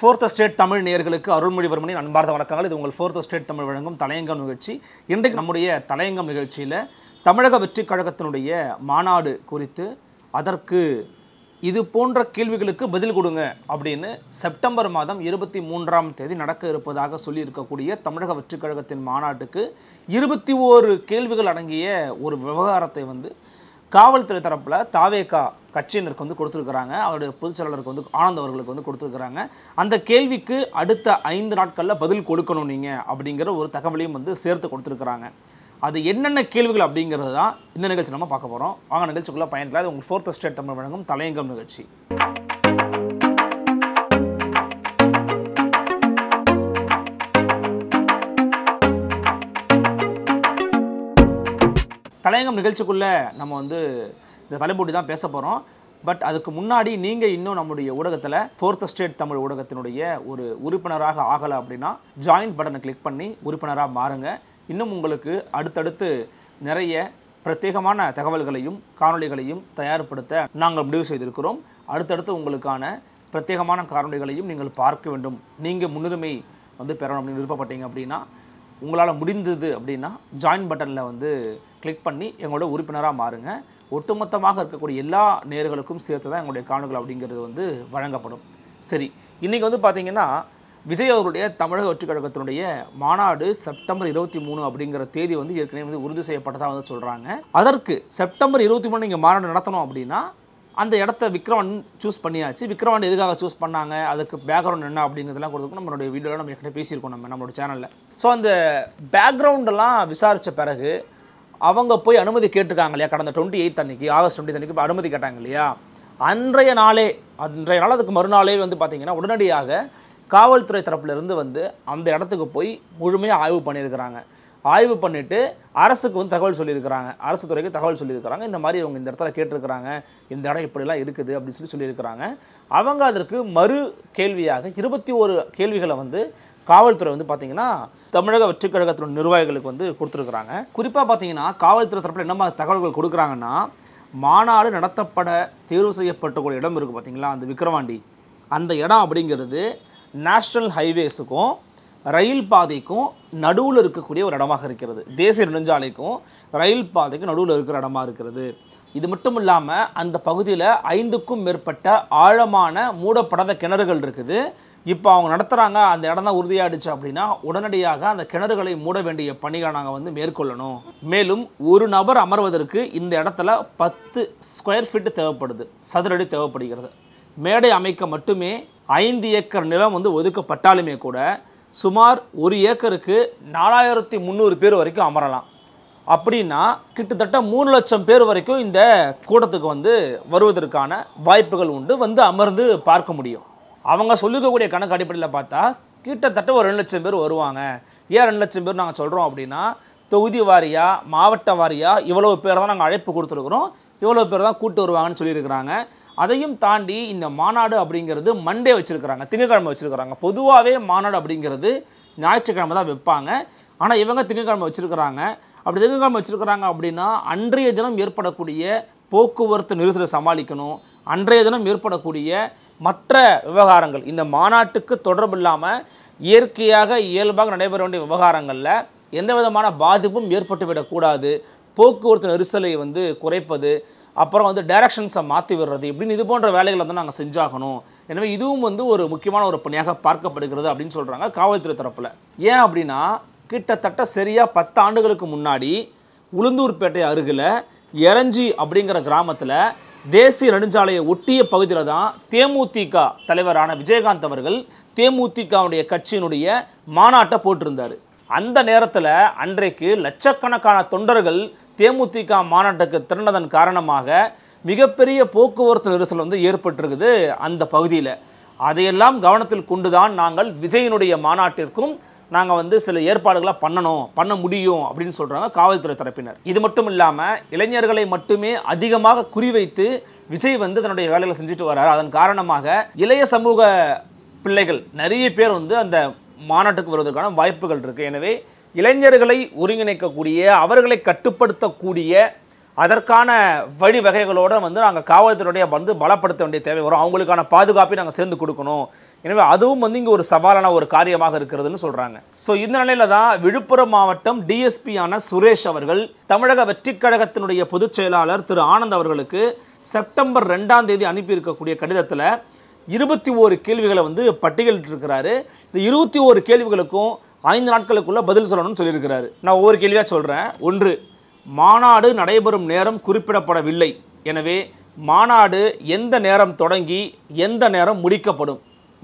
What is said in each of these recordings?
fourth state Tamil நேர்களுக்கு அருள்மொழிவர்மனின் அன்பார்ந்த வணக்கங்கள் இது உங்கள் ஃபோர்த் ஸ்டேட் தமிழ் வழங்கும் தலையங்கம் நிகழ்ச்சி இன்றைக்கு நம்முடைய தலையங்கம் நிகழ்ச்சியில் தமிழக வெற்றி கழகத்தினுடைய மாநாடு குறித்து அதற்கு இது போன்ற கேள்விகளுக்கு பதில் கொடுங்க அப்படின்னு செப்டம்பர் மாதம் இருபத்தி மூன்றாம் தேதி நடக்க இருப்பதாக சொல்லியிருக்கக்கூடிய தமிழக வெற்றி கழகத்தின் மாநாட்டுக்கு இருபத்தி ஓரு கேள்விகள் அடங்கிய ஒரு விவகாரத்தை வந்து காவல்துறை தரப்பில் தாவேகா கட்சியினருக்கு வந்து கொடுத்துருக்குறாங்க அவருடைய பொதுச் செயலாளருக்கு வந்து ஆனந்த் அவர்களுக்கு வந்து கொடுத்துருக்குறாங்க அந்த கேள்விக்கு அடுத்த ஐந்து நாட்களில் பதில் கொடுக்கணும் நீங்கள் அப்படிங்கிற ஒரு தகவலையும் வந்து சேர்த்து கொடுத்துருக்குறாங்க அது என்னென்ன கேள்விகள் அப்படிங்கிறது தான் இந்த நிகழ்ச்சி நம்ம பார்க்க போகிறோம் வாங்க நிகழ்ச்சிக்குள்ளே பயணிக்கலாம் அது உங்கள் ஃபோர்த் ஸ்டேட் தமிழ் வழங்கும் தலையங்கம் நிகழ்ச்சி கலையங்கம் நிகழ்ச்சிக்குள்ளே நம்ம வந்து இந்த தலைப்போட்டி தான் பேச போகிறோம் பட் அதுக்கு முன்னாடி நீங்கள் இன்னும் நம்முடைய ஊடகத்தில் ஃபோர்த் ஸ்டேட் தமிழ் ஊடகத்தினுடைய ஒரு உறுப்பினராக ஆகலை அப்படின்னா ஜாயின் பட்டனை கிளிக் பண்ணி உறுப்பினராக மாறுங்க இன்னும் உங்களுக்கு அடுத்தடுத்து நிறைய பிரத்யேகமான தகவல்களையும் காணொலிகளையும் தயார்படுத்த நாங்கள் முடிவு செய்திருக்கிறோம் அடுத்தடுத்து உங்களுக்கான பிரத்யேகமான காரணிகளையும் நீங்கள் பார்க்க வேண்டும் நீங்கள் முன்னுரிமை வந்து பெறணும் அப்படின்னு விருப்பப்பட்டீங்க அப்படின்னா உங்களால் முடிந்தது அப்படின்னா ஜாயின் பட்டனில் வந்து கிளிக் பண்ணி எங்களோட உறுப்பினராக மாறுங்க ஒட்டுமொத்தமாக இருக்கக்கூடிய எல்லா நேர்களுக்கும் சேர்த்து தான் எங்களுடைய காணொலிகள் அப்படிங்கிறது வந்து வழங்கப்படும் சரி இன்றைக்கி வந்து பார்த்திங்கன்னா விஜய் அவருடைய தமிழக வெற்றிக் கழகத்தினுடைய மாநாடு செப்டம்பர் இருபத்தி மூணு அப்படிங்கிற தேதி வந்து ஏற்கனவே வந்து உறுதி செய்யப்பட்டதாக வந்து சொல்கிறாங்க அதற்கு செப்டம்பர் இருபத்தி மூணு நீங்கள் மாநாடு நடத்தணும் அப்படின்னா அந்த இடத்த விக்ரவன் சூஸ் பண்ணியாச்சு விக்ரவன் எதுக்காக சூஸ் பண்ணாங்க அதுக்கு பேக்ரவுண்ட் என்ன அப்படிங்கிறதெல்லாம் கொடுத்து நம்மளுடைய வீடியோவில் நம்ம ஏற்கனவே பேசியிருக்கோம் நம்ம நம்மளோட சேனலில் ஸோ அந்த பேக்ரவுண்டெல்லாம் விசாரித்த பிறகு அவங்க போய் அனுமதி கேட்டிருக்காங்க இல்லையா கடந்த டுவெண்ட்டி எயித் அன்னைக்கு ஆகஸ்ட் டுவெண்ட்டி அன்னைக்கு அனுமதி கேட்டாங்க இல்லையா அன்றைய நாளே அன்றைய நாள் அதுக்கு மறுநாளே வந்து பார்த்திங்கன்னா உடனடியாக காவல்துறை தரப்புலேருந்து வந்து அந்த இடத்துக்கு போய் முழுமையாக ஆய்வு பண்ணியிருக்கிறாங்க ஆய்வு பண்ணிவிட்டு அரசுக்கு வந்து தகவல் சொல்லியிருக்கிறாங்க அரசு துறைக்கு தகவல் சொல்லியிருக்கிறாங்க இந்த மாதிரி அவங்க இந்த இடத்துல கேட்டிருக்கிறாங்க இந்த இடம் இப்படிலாம் இருக்குது அப்படின்னு சொல்லி சொல்லியிருக்கிறாங்க அவங்க அதற்கு மறு கேள்வியாக இருபத்தி ஒரு கேள்விகளை வந்து காவல்துறை வந்து பார்த்தீங்கன்னா தமிழக வெற்றிக் கழகத்தின் நிர்வாகிகளுக்கு வந்து கொடுத்துருக்குறாங்க குறிப்பாக பார்த்தீங்கன்னா காவல்துறை தரப்பில் மாதிரி தகவல்கள் கொடுக்குறாங்கன்னா மாநாடு நடத்தப்பட தேர்வு செய்யப்பட்டக்கூடிய இடம் இருக்குது பார்த்தீங்களா அந்த விக்ரவாண்டி அந்த இடம் அப்படிங்கிறது நேஷ்னல் ஹைவேஸுக்கும் ரயில் பாதைக்கும் நடுவில் இருக்கக்கூடிய ஒரு இடமாக இருக்கிறது தேசிய நெடுஞ்சாலைக்கும் ரயில் பாதைக்கும் நடுவில் இருக்கிற இடமா இருக்கிறது இது மட்டும் இல்லாமல் அந்த பகுதியில் ஐந்துக்கும் மேற்பட்ட ஆழமான மூடப்படாத கிணறுகள் இருக்குது இப்போ அவங்க நடத்துகிறாங்க அந்த இடம் தான் உறுதியாகிடுச்சு அப்படின்னா உடனடியாக அந்த கிணறுகளை மூட வேண்டிய பணிகளை நாங்கள் வந்து மேற்கொள்ளணும் மேலும் ஒரு நபர் அமர்வதற்கு இந்த இடத்துல பத்து ஸ்கொயர் ஃபீட்டு தேவைப்படுது சதுரடி தேவைப்படுகிறது மேடை அமைக்க மட்டுமே ஐந்து ஏக்கர் நிலம் வந்து ஒதுக்கப்பட்டாலுமே கூட சுமார் ஒரு ஏக்கருக்கு நாலாயிரத்தி முந்நூறு பேர் வரைக்கும் அமரலாம் அப்படின்னா கிட்டத்தட்ட மூணு லட்சம் பேர் வரைக்கும் இந்த கூட்டத்துக்கு வந்து வருவதற்கான வாய்ப்புகள் உண்டு வந்து அமர்ந்து பார்க்க முடியும் அவங்க சொல்லிக்கக்கூடிய கணக்கு அடிப்படையில் பார்த்தா கிட்டத்தட்ட ஒரு ரெண்டு லட்சம் பேர் வருவாங்க ஏன் ரெண்டு லட்சம் பேர் நாங்கள் சொல்கிறோம் அப்படின்னா தொகுதி வாரியாக மாவட்ட வாரியாக இவ்வளோ பேர் தான் நாங்கள் அழைப்பு கொடுத்துருக்குறோம் இவ்வளோ பேர் தான் கூட்டு வருவாங்கன்னு சொல்லியிருக்கிறாங்க அதையும் தாண்டி இந்த மாநாடு அப்படிங்கிறது மண்டே வச்சுருக்கிறாங்க திங்கக்கிழமை வச்சுருக்கிறாங்க பொதுவாகவே மாநாடு அப்படிங்கிறது ஞாயிற்றுக்கிழமை தான் வைப்பாங்க ஆனால் இவங்க திங்கக்கிழமை வச்சுருக்கிறாங்க அப்படி திங்கக்கிழமை வச்சுருக்கிறாங்க அப்படின்னா அன்றைய தினம் ஏற்படக்கூடிய போக்குவரத்து நெரிசலை சமாளிக்கணும் அன்றைய தினம் ஏற்படக்கூடிய மற்ற விவகாரங்கள் இந்த மாநாட்டுக்கு தொடர்பு இல்லாமல் இயற்கையாக இயல்பாக நடைபெற வேண்டிய விவகாரங்களில் எந்த விதமான பாதிப்பும் ஏற்பட்டுவிடக்கூடாது போக்குவரத்து நெரிசலை வந்து குறைப்பது அப்புறம் வந்து டைரக்ஷன்ஸை மாற்றி விடுறது இப்படின்னு இது போன்ற வேலைகளை வந்து நாங்கள் செஞ்சாகணும் எனவே இதுவும் வந்து ஒரு முக்கியமான ஒரு பணியாக பார்க்கப்படுகிறது அப்படின்னு சொல்கிறாங்க காவல்துறை தரப்பில் ஏன் அப்படின்னா கிட்டத்தட்ட சரியாக பத்து ஆண்டுகளுக்கு முன்னாடி உளுந்தூர்பேட்டை அருகில் இறஞ்சி அப்படிங்கிற கிராமத்தில் தேசிய நெடுஞ்சாலையை ஒட்டிய பகுதியில் தான் தேமுதிக தலைவரான விஜயகாந்த் அவர்கள் தேமுதிகவுடைய கட்சியினுடைய மாநாட்டை போட்டிருந்தார் அந்த நேரத்தில் அன்றைக்கு லட்சக்கணக்கான தொண்டர்கள் தேமுதிக மாநாட்டுக்கு திரண்டதன் காரணமாக மிகப்பெரிய போக்குவரத்து நெரிசல் வந்து ஏற்பட்டிருக்குது அந்த பகுதியில் அதையெல்லாம் கவனத்தில் கொண்டுதான் நாங்கள் விஜயனுடைய மாநாட்டிற்கும் நாங்கள் வந்து சில ஏற்பாடுகளை பண்ணணும் பண்ண முடியும் அப்படின்னு சொல்கிறாங்க காவல்துறை தரப்பினர் இது மட்டும் இல்லாமல் இளைஞர்களை மட்டுமே அதிகமாக குறிவைத்து விஜய் வந்து தன்னுடைய வேலைகளை செஞ்சுட்டு வரார் அதன் காரணமாக இளைய சமூக பிள்ளைகள் நிறைய பேர் வந்து அந்த மாநாட்டுக்கு வருவதற்கான வாய்ப்புகள் இருக்குது எனவே இளைஞர்களை ஒருங்கிணைக்கக்கூடிய அவர்களை கட்டுப்படுத்தக்கூடிய அதற்கான வழிவகைகளோடு வந்து நாங்கள் காவல்துறையுடைய வந்து பலப்படுத்த வேண்டிய தேவை வரும் அவங்களுக்கான பாதுகாப்பை நாங்கள் சேர்ந்து கொடுக்கணும் எனவே அதுவும் வந்து இங்கே ஒரு சவாலான ஒரு காரியமாக இருக்கிறதுன்னு சொல்கிறாங்க ஸோ இந்த நிலையில் தான் விழுப்புரம் மாவட்டம் டிஎஸ்பியான சுரேஷ் அவர்கள் தமிழக வெற்றிக் கழகத்தினுடைய பொதுச் செயலாளர் திரு ஆனந்த் அவர்களுக்கு செப்டம்பர் ரெண்டாம் தேதி அனுப்பியிருக்கக்கூடிய கடிதத்தில் இருபத்தி ஓரு கேள்விகளை வந்து பட்டியலிட்டிருக்கிறாரு இந்த இருபத்தி ஓரு கேள்விகளுக்கும் ஐந்து நாட்களுக்குள்ளே பதில் சொல்லணும்னு சொல்லியிருக்கிறாரு நான் ஒவ்வொரு கேள்வியாக சொல்கிறேன் ஒன்று மாநாடு நடைபெறும் நேரம் குறிப்பிடப்படவில்லை எனவே மாநாடு எந்த நேரம் தொடங்கி எந்த நேரம் முடிக்கப்படும்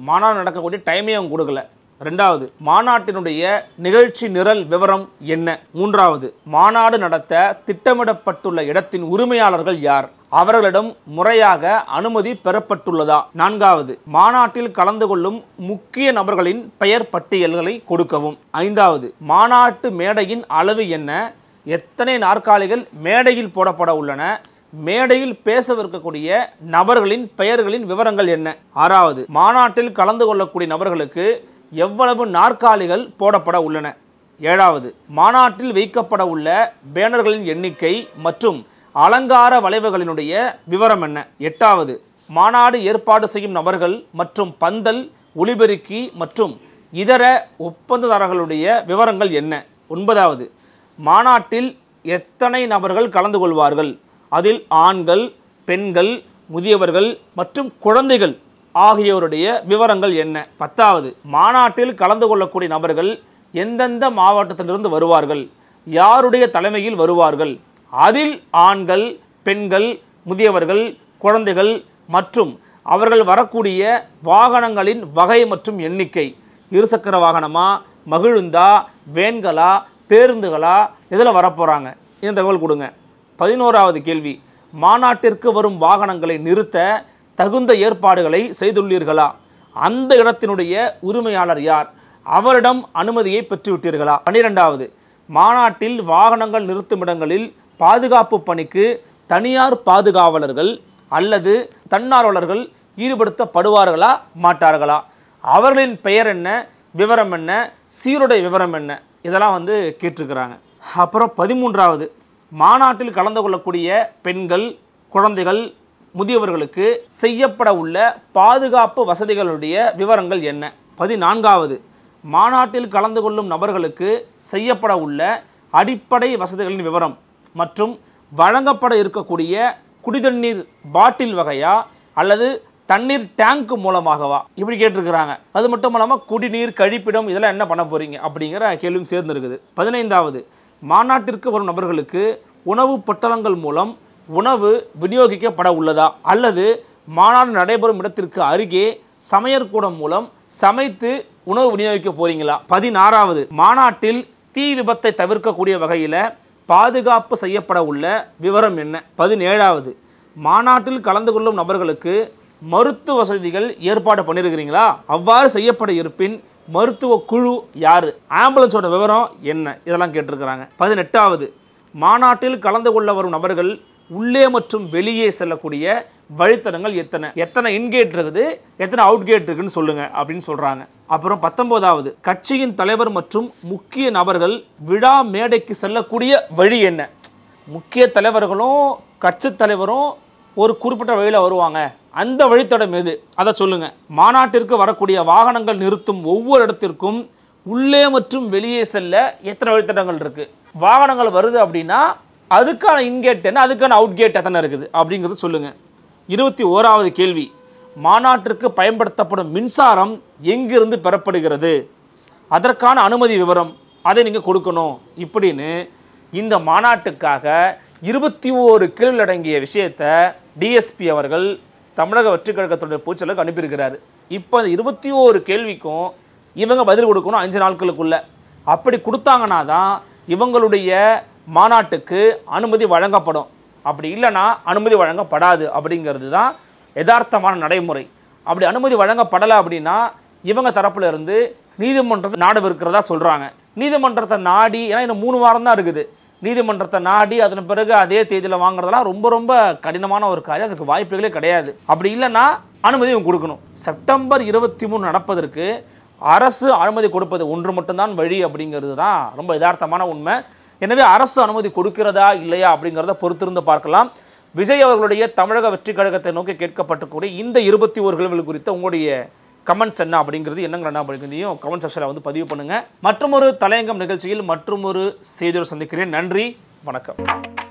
மாநாடு நடக்கக்கூடிய டைமே அவங்க கொடுக்கல ரெண்டாவது மாநாட்டினுடைய நிகழ்ச்சி நிரல் விவரம் என்ன மூன்றாவது மாநாடு நடத்த திட்டமிடப்பட்டுள்ள இடத்தின் உரிமையாளர்கள் யார் அவர்களிடம் முறையாக அனுமதி பெறப்பட்டுள்ளதா நான்காவது மாநாட்டில் கலந்து கொள்ளும் முக்கிய நபர்களின் பெயர் பட்டியல்களை கொடுக்கவும் ஐந்தாவது மாநாட்டு மேடையின் அளவு என்ன எத்தனை நாற்காலிகள் மேடையில் போடப்பட உள்ளன மேடையில் பேசவிருக்கக்கூடிய நபர்களின் பெயர்களின் விவரங்கள் என்ன ஆறாவது மாநாட்டில் கலந்து கொள்ளக்கூடிய நபர்களுக்கு எவ்வளவு நாற்காலிகள் போடப்பட உள்ளன ஏழாவது மாநாட்டில் வைக்கப்பட உள்ள பேனர்களின் எண்ணிக்கை மற்றும் அலங்கார வளைவுகளினுடைய விவரம் என்ன எட்டாவது மாநாடு ஏற்பாடு செய்யும் நபர்கள் மற்றும் பந்தல் ஒளிபெருக்கி மற்றும் இதர ஒப்பந்ததாரர்களுடைய விவரங்கள் என்ன ஒன்பதாவது மாநாட்டில் எத்தனை நபர்கள் கலந்து கொள்வார்கள் அதில் ஆண்கள் பெண்கள் முதியவர்கள் மற்றும் குழந்தைகள் ஆகியோருடைய விவரங்கள் என்ன பத்தாவது மாநாட்டில் கலந்து கொள்ளக்கூடிய நபர்கள் எந்தெந்த மாவட்டத்திலிருந்து வருவார்கள் யாருடைய தலைமையில் வருவார்கள் அதில் ஆண்கள் பெண்கள் முதியவர்கள் குழந்தைகள் மற்றும் அவர்கள் வரக்கூடிய வாகனங்களின் வகை மற்றும் எண்ணிக்கை இருசக்கர வாகனமா மகிழுந்தா வேன்களா பேருந்துகளா இதில் வரப்போகிறாங்க இந்த தகவல் கொடுங்க பதினோராவது கேள்வி மாநாட்டிற்கு வரும் வாகனங்களை நிறுத்த தகுந்த ஏற்பாடுகளை செய்துள்ளீர்களா அந்த இடத்தினுடைய உரிமையாளர் யார் அவரிடம் அனுமதியை பெற்றுவிட்டீர்களா பன்னிரெண்டாவது மாநாட்டில் வாகனங்கள் நிறுத்தும் இடங்களில் பாதுகாப்பு பணிக்கு தனியார் பாதுகாவலர்கள் அல்லது தன்னார்வலர்கள் ஈடுபடுத்தப்படுவார்களா மாட்டார்களா அவர்களின் பெயர் என்ன விவரம் என்ன சீருடை விவரம் என்ன இதெல்லாம் வந்து கேட்டிருக்கிறாங்க அப்புறம் பதிமூன்றாவது மாநாட்டில் கலந்து கொள்ளக்கூடிய பெண்கள் குழந்தைகள் முதியவர்களுக்கு செய்யப்பட உள்ள பாதுகாப்பு வசதிகளுடைய விவரங்கள் என்ன பதினான்காவது மாநாட்டில் கலந்து கொள்ளும் நபர்களுக்கு செய்யப்பட உள்ள அடிப்படை வசதிகளின் விவரம் மற்றும் வழங்கப்பட இருக்கக்கூடிய குடிதண்ணீர் பாட்டில் வகையா அல்லது தண்ணீர் டேங்க் மூலமாகவா இப்படி கேட்டிருக்கிறாங்க அது மட்டும் இல்லாமல் குடிநீர் கழிப்பிடம் இதெல்லாம் என்ன பண்ண போகிறீங்க அப்படிங்கிற கேள்வியும் சேர்ந்துருக்குது பதினைந்தாவது மாநாட்டிற்கு வரும் நபர்களுக்கு உணவு பொட்டலங்கள் மூலம் உணவு விநியோகிக்கப்பட உள்ளதா அல்லது மாநாடு நடைபெறும் இடத்திற்கு அருகே சமையற் கூடம் மூலம் சமைத்து உணவு விநியோகிக்க போகிறீங்களா பதினாறாவது மாநாட்டில் தீ விபத்தை தவிர்க்கக்கூடிய வகையில் பாதுகாப்பு செய்யப்பட உள்ள விவரம் என்ன பதினேழாவது மாநாட்டில் கலந்து கொள்ளும் நபர்களுக்கு மருத்துவ வசதிகள் ஏற்பாடு பண்ணியிருக்கிறீங்களா அவ்வாறு செய்யப்பட இருப்பின் மருத்துவ குழு யார் ஆம்புலன்ஸோட விவரம் என்ன இதெல்லாம் கேட்டிருக்கிறாங்க பதினெட்டாவது மாநாட்டில் கலந்து கொள்ள வரும் நபர்கள் உள்ளே மற்றும் வெளியே செல்லக்கூடிய வழித்தடங்கள் எத்தனை எத்தனை இன்கேட் இருக்குது எத்தனை அவுட்கேட் இருக்குன்னு சொல்லுங்க அப்படின்னு சொல்றாங்க அப்புறம் பத்தொன்பதாவது கட்சியின் தலைவர் மற்றும் முக்கிய நபர்கள் விழா மேடைக்கு செல்லக்கூடிய வழி என்ன முக்கிய தலைவர்களும் கட்சி தலைவரும் ஒரு குறிப்பிட்ட வழியில் வருவாங்க அந்த வழித்தடம் எது அதை சொல்லுங்கள் மாநாட்டிற்கு வரக்கூடிய வாகனங்கள் நிறுத்தும் ஒவ்வொரு இடத்திற்கும் உள்ளே மற்றும் வெளியே செல்ல எத்தனை வழித்தடங்கள் இருக்குது வாகனங்கள் வருது அப்படின்னா அதுக்கான இன்கேட் என்ன அதுக்கான அவுட்கேட் எத்தனை இருக்குது அப்படிங்கிறது சொல்லுங்கள் இருபத்தி ஓராவது கேள்வி மாநாட்டிற்கு பயன்படுத்தப்படும் மின்சாரம் எங்கிருந்து பெறப்படுகிறது அதற்கான அனுமதி விவரம் அதை நீங்கள் கொடுக்கணும் இப்படின்னு இந்த மாநாட்டுக்காக இருபத்தி ஓரு கேள்வி அடங்கிய விஷயத்தை டிஎஸ்பி அவர்கள் தமிழக வெற்றிக் கழகத்துடைய பூச்சலுக்கு அனுப்பியிருக்கிறார் இப்போ இருபத்தி ஓரு கேள்விக்கும் இவங்க பதில் கொடுக்கணும் அஞ்சு நாட்களுக்குள்ள அப்படி கொடுத்தாங்கன்னா தான் இவங்களுடைய மாநாட்டுக்கு அனுமதி வழங்கப்படும் அப்படி இல்லைன்னா அனுமதி வழங்கப்படாது அப்படிங்கிறது தான் யதார்த்தமான நடைமுறை அப்படி அனுமதி வழங்கப்படலை அப்படின்னா இவங்க தரப்பில் இருந்து நாடு நாடவிருக்கிறதா சொல்கிறாங்க நீதிமன்றத்தை நாடி ஏன்னா இன்னும் மூணு வாரம் தான் இருக்குது நீதிமன்றத்தை நாடி அதன் பிறகு அதே தேதியில் வாங்குறதெல்லாம் ரொம்ப ரொம்ப கடினமான ஒரு காரியம் அதுக்கு வாய்ப்புகளே கிடையாது அப்படி இல்லைன்னா அனுமதி கொடுக்கணும் செப்டம்பர் இருபத்தி மூணு நடப்பதற்கு அரசு அனுமதி கொடுப்பது ஒன்று மட்டும்தான் வழி அப்படிங்கிறது தான் ரொம்ப யதார்த்தமான உண்மை எனவே அரசு அனுமதி கொடுக்கிறதா இல்லையா அப்படிங்கிறத பொறுத்திருந்து பார்க்கலாம் விஜய் அவர்களுடைய தமிழக வெற்றி கழகத்தை நோக்கி கேட்கப்பட்டக்கூடிய இந்த இருபத்தி ஒரு குறித்த உங்களுடைய கமெண்ட்ஸ் என்ன அப்படிங்கிறது என்னங்கிற என்ன அப்படிங்கிறதையும் கமெண்ட் செக்ஷனில் வந்து பதிவு பண்ணுங்கள் மற்றும் ஒரு தலையங்கம் நிகழ்ச்சியில் மற்றொரு செய்தியோடு சந்திக்கிறேன் நன்றி வணக்கம்